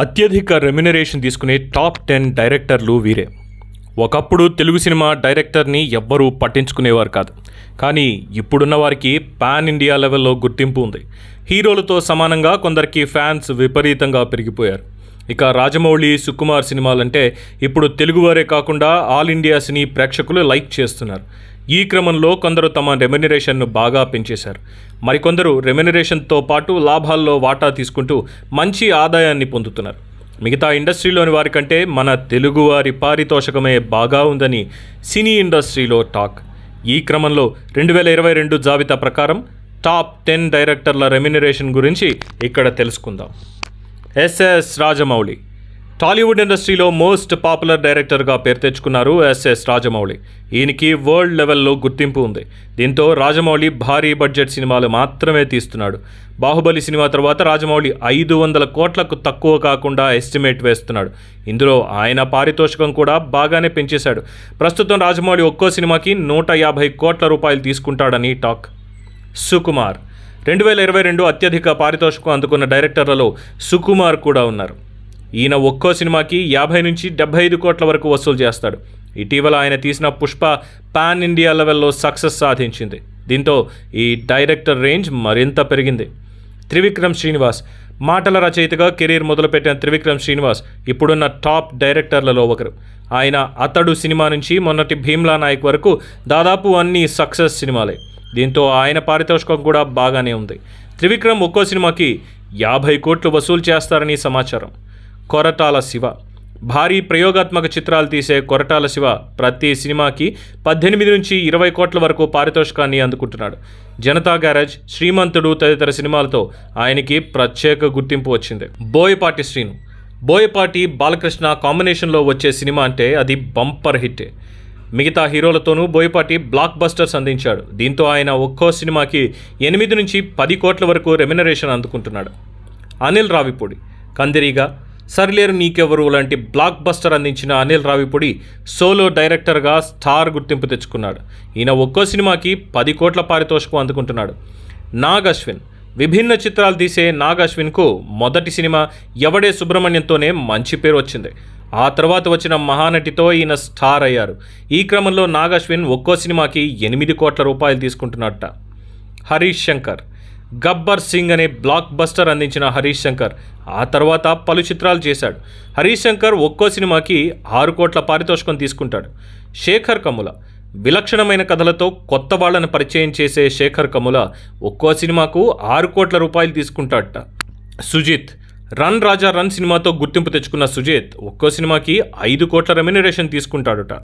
అత్యధిక రెమ్యునరేషన్ తీసుకునే top ten డైరెక్టర్లు వీరే ఒకప్పుడు తెలుగు సినిమా డైరెక్టర్ని ఎవ్వరూ పట్టించుకునేవారు కాదు కానీ ఇప్పుడున్న వారికి పాన్ ఇండియా లెవెల్లో గుర్తింపు ఉంది హీరోలతో సమానంగా కొందరికి ఫ్యాన్స్ విపరీతంగా పెరిగిపోయారు ఇక రాజమౌళి సుకుమార్ సినిమాలంటే ఇప్పుడు తెలుగువారే కాకుండా ఆల్ ఇండియా సినీ ప్రేక్షకులు లైక్ చేస్తున్నారు ఈ క్రమంలో కొందరు తమ రెమ్యునరేషన్ను బాగా పెంచేశారు మరికొందరు రెమ్యునరేషన్తో పాటు లాభాల్లో వాటా తీసుకుంటూ మంచి ఆదాయాన్ని పొందుతున్నారు మిగతా ఇండస్ట్రీలోని వారికంటే మన తెలుగువారి పారితోషకమే బాగా ఉందని సినీ ఇండస్ట్రీలో టాక్ ఈ క్రమంలో రెండు వేల ఇరవై రెండు జాబితా ప్రకారం టాప్ టెన్ డైరెక్టర్ల రెమ్యునరేషన్ గురించి ఇక్కడ తెలుసుకుందాం ఎస్ఎస్ రాజమౌళి టాలీవుడ్ ఇండస్ట్రీలో మోస్ట్ పాపులర్ డైరెక్టర్గా పేరు తెచ్చుకున్నారు ఎస్ఎస్ రాజమౌళి ఈయనకి వరల్డ్ లెవెల్లో గుర్తింపు ఉంది దీంతో రాజమౌళి భారీ బడ్జెట్ సినిమాలు మాత్రమే తీస్తున్నాడు బాహుబలి సినిమా తర్వాత రాజమౌళి ఐదు వందల కోట్లకు తక్కువ కాకుండా ఎస్టిమేట్ వేస్తున్నాడు ఇందులో ఆయన పారితోషికం కూడా బాగానే పెంచేశాడు ప్రస్తుతం రాజమౌళి ఒక్కో సినిమాకి నూట యాభై కోట్ల రూపాయలు తీసుకుంటాడని టాక్ సుకుమార్ రెండు వేల ఇరవై రెండు అత్యధిక పారితోషికం అందుకున్న డైరెక్టర్లలో సుకుమార్ కూడా ఉన్నారు ఈయన ఒక్కో సినిమాకి యాభై నుంచి డెబ్బై ఐదు కోట్ల వరకు వసూలు చేస్తాడు ఇటీవల ఆయన తీసిన పుష్ప పాన్ ఇండియా లెవెల్లో సక్సెస్ సాధించింది దీంతో ఈ డైరెక్టర్ రేంజ్ మరింత పెరిగింది త్రివిక్రమ్ శ్రీనివాస్ మాటల రచయితగా కెరీర్ మొదలుపెట్టిన త్రివిక్రమ్ శ్రీనివాస్ ఇప్పుడున్న టాప్ డైరెక్టర్లలో ఒకరు ఆయన అతడు సినిమా నుంచి మొన్నటి భీమ్లా నాయక్ వరకు దాదాపు అన్ని సక్సెస్ సినిమాలే దీంతో ఆయన పారితోషికం కూడా బాగానే ఉంది త్రివిక్రమ్ ఒక్కో సినిమాకి యాభై కోట్లు వసూలు చేస్తారని సమాచారం కొరటాల శివ భారీ ప్రయోగాత్మక చిత్రాలు తీసే కొరటాల శివ ప్రతి సినిమాకి పద్దెనిమిది నుంచి ఇరవై కోట్ల వరకు పారితోషికాన్ని అందుకుంటున్నాడు జనతా గ్యారేజ్ శ్రీమంతుడు తదితర సినిమాలతో ఆయనకి ప్రత్యేక గుర్తింపు వచ్చింది బోయపాటి శ్రీను బోయపాటి బాలకృష్ణ కాంబినేషన్లో వచ్చే సినిమా అంటే అది బంపర్ హిట్ మిగతా హీరోలతోనూ బోయపాటి బ్లాక్ బస్టర్స్ అందించాడు దీంతో ఆయన ఒక్కో సినిమాకి ఎనిమిది నుంచి పది కోట్ల వరకు రెమ్యునరేషన్ అందుకుంటున్నాడు అనిల్ రావిపూడి కందిరీగా సరిలేరు నీకెవరు లాంటి బ్లాక్ బస్టర్ అందించిన అనిల్ రావిపూడి సోలో డైరెక్టర్గా స్టార్ గుర్తింపు తెచ్చుకున్నాడు ఈయన ఒక్కో సినిమాకి పది కోట్ల పారితోషికం అందుకుంటున్నాడు నాగ్ అశ్విన్ విభిన్న చిత్రాలు తీసే నాగ్ అశ్విన్కు మొదటి సినిమా ఎవడే సుబ్రహ్మణ్యంతోనే మంచి పేరు వచ్చింది ఆ తర్వాత వచ్చిన మహానటితో ఈయన స్టార్ అయ్యారు ఈ క్రమంలో నాగశ్విన్ ఒక్కో సినిమాకి ఎనిమిది కోట్ల రూపాయలు తీసుకుంటున్నట్ట హరీష్ శంకర్ గబ్బర్ సింగ్ అనే బ్లాక్ బస్టర్ అందించిన హరీష్ శంకర్ ఆ తర్వాత పలు చిత్రాలు చేశాడు హరీష్ శంకర్ ఒక్కో సినిమాకి ఆరు కోట్ల పారితోషికం తీసుకుంటాడు శేఖర్ కమ్ముల విలక్షణమైన కథలతో కొత్త వాళ్ళని పరిచయం చేసే శేఖర్ కమ్ముల ఒక్కో సినిమాకు ఆరు కోట్ల రూపాయలు తీసుకుంటాడట సుజిత్ రన్ రాజా రన్ సినిమాతో గుర్తింపు తెచ్చుకున్న సుజేత్ ఒక్కో సినిమాకి ఐదు కోట్ల రెమ్యునరేషన్ తీసుకుంటాడట